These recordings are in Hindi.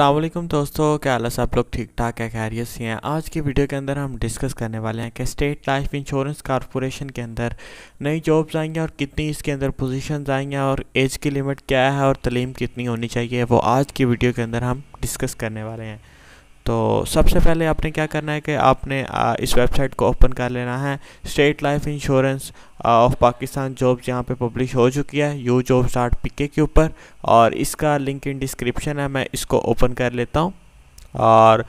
असलम दोस्तों क्या हाल आप लोग ठीक ठाक है खैरियत से हैं आज की वीडियो के अंदर हम डिस्कस करने वाले हैं कि स्टेट लाइफ इंश्योरेंस कॉरपोरेशन के अंदर नई जॉब्स आएंगी और कितनी इसके अंदर पोजीशन आएंगी और एज की लिमिट क्या है और तलीम कितनी होनी चाहिए वो आज की वीडियो के अंदर हम डिस्कस करने वाले हैं तो सबसे पहले आपने क्या करना है कि आपने इस वेबसाइट को ओपन कर लेना है State Life Insurance of Pakistan jobs यहाँ पे पब्लिश हो चुकी है यू जॉब्स डॉट पी के ऊपर और इसका लिंक इन डिस्क्रिप्शन है मैं इसको ओपन कर लेता हूँ और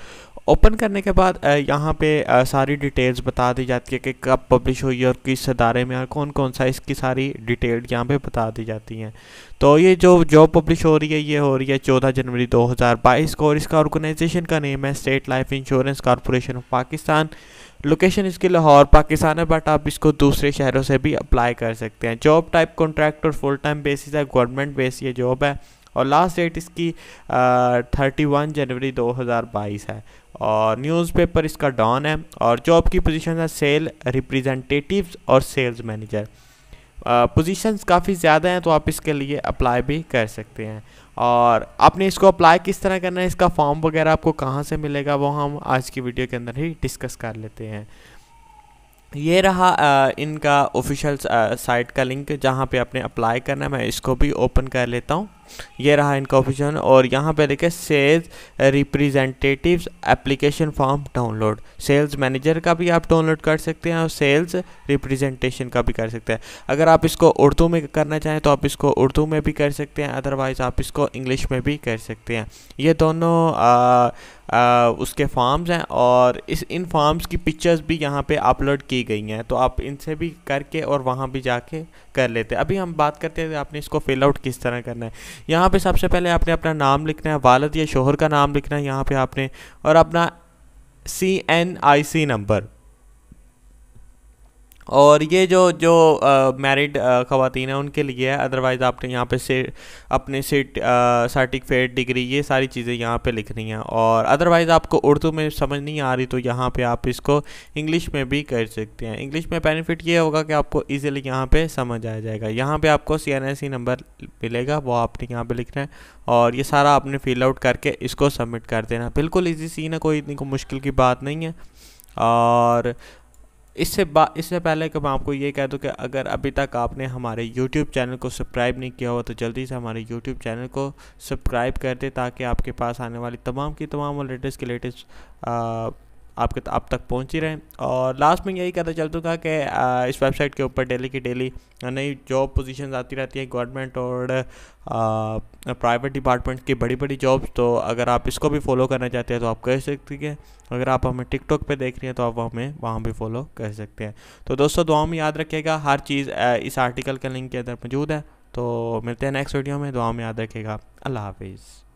ओपन करने के बाद यहाँ पे सारी डिटेल्स बता दी जाती है कि कब पब्लिश हुई है और किस अदारे में और कौन कौन सा इसकी सारी डिटेल यहाँ पे बता दी जाती हैं तो ये जो जॉब पब्लिश हो रही है ये हो रही है 14 जनवरी 2022 को और इसका ऑर्गेनाइजेशन का नेम है State Life Insurance Corporation of Pakistan location इसकी लाहौर पाकिस्तान है बट आप इसको दूसरे शहरों से भी अप्लाई कर सकते हैं जॉब टाइप कॉन्ट्रैक्ट और फुल टाइम बेसिस है गवर्नमेंट बेस ये जॉब है और लास्ट डेट इसकी थर्टी वन जनवरी दो हज़ार बाईस है और न्यूज़पेपर इसका डॉन है और जॉब की पोजीशन है सेल रिप्रेजेंटेटिव्स और सेल्स मैनेजर पोजीशंस काफ़ी ज़्यादा हैं तो आप इसके लिए अप्लाई भी कर सकते हैं और आपने इसको अप्लाई किस तरह करना है इसका फॉर्म वगैरह आपको कहाँ से मिलेगा वो हम आज की वीडियो के अंदर ही डिस्कस कर लेते हैं ये रहा आ, इनका ऑफिशियल साइट का लिंक जहाँ पे आपने अप्लाई करना है मैं इसको भी ओपन कर लेता हूँ ये रहा इनका ऑप्शन और यहाँ पे देखें sales representatives application form download sales manager का भी आप डाउनलोड कर सकते हैं और सेल्स रिप्रेजेंटेशन का भी कर सकते हैं अगर आप इसको उर्दू में करना चाहें तो आप इसको उर्दू में भी कर सकते हैं अदरवाइज़ आप इसको इंग्लिश में भी कर सकते हैं ये दोनों आ, आ, उसके फॉर्म्स हैं और इस इन फॉर्म्स की पिक्चर्स भी यहाँ पे अपलोड की गई हैं तो आप इनसे भी करके और वहाँ भी जाके कर लेते हैं अभी हम बात करते हैं आपने इसको फिल आउट किस तरह करना है यहाँ पे सबसे पहले आपने अपना नाम लिखना है वालद या शोहर का नाम लिखना है यहाँ पे आपने और अपना सी एन आई सी नंबर और ये जो जो मैरिड ख़वान हैं उनके लिए है अदरवाइज़ आपने यहाँ पे से अपने सेट सर्टिफिकेट डिग्री ये सारी चीज़ें यहाँ पे लिखनी हैं और अदरवाइज़ आपको उर्दू में समझ नहीं आ रही तो यहाँ पे आप इसको इंग्लिश में भी कर सकते हैं इंग्लिश में बेनिफिट ये होगा कि आपको ईजिली यहाँ पे समझ आ जाएगा यहाँ पर आपको सी नंबर e मिलेगा वो आपने यहाँ पर लिखना है और ये सारा आपने फिल आउट करके इसको सबमिट कर देना बिल्कुल ईजी सी ना कोई इतनी को मुश्किल की बात नहीं है और इससे बा इससे पहले कि मैं आपको ये कह दूँ कि अगर अभी तक आपने हमारे YouTube चैनल को सब्सक्राइब नहीं किया हो तो जल्दी से हमारे YouTube चैनल को सब्सक्राइब कर दें ताकि आपके पास आने वाली तमाम की तमाम और लेटेस्ट के लेटेस्ट आपके आप तक पहुँच ही रहे और लास्ट में यही कहना चाहता था कि इस वेबसाइट के ऊपर डेली की डेली नई जॉब पोजीशंस आती रहती हैं गवर्नमेंट और प्राइवेट डिपार्टमेंट की बड़ी बड़ी जॉब्स तो अगर आप इसको भी फॉलो करना चाहते हैं तो आप कह सकते हैं अगर आप हमें टिकटॉक पे देख रहे हैं तो आप हमें वहाँ भी फॉलो कर सकते हैं तो दोस्तों दुआ में याद रखिएगा हर चीज़ इस आर्टिकल का लिंक के अंदर मौजूद है तो मिलते हैं नेक्स्ट वीडियो में दुआ में याद रखिएगा अल्लाह हाफिज़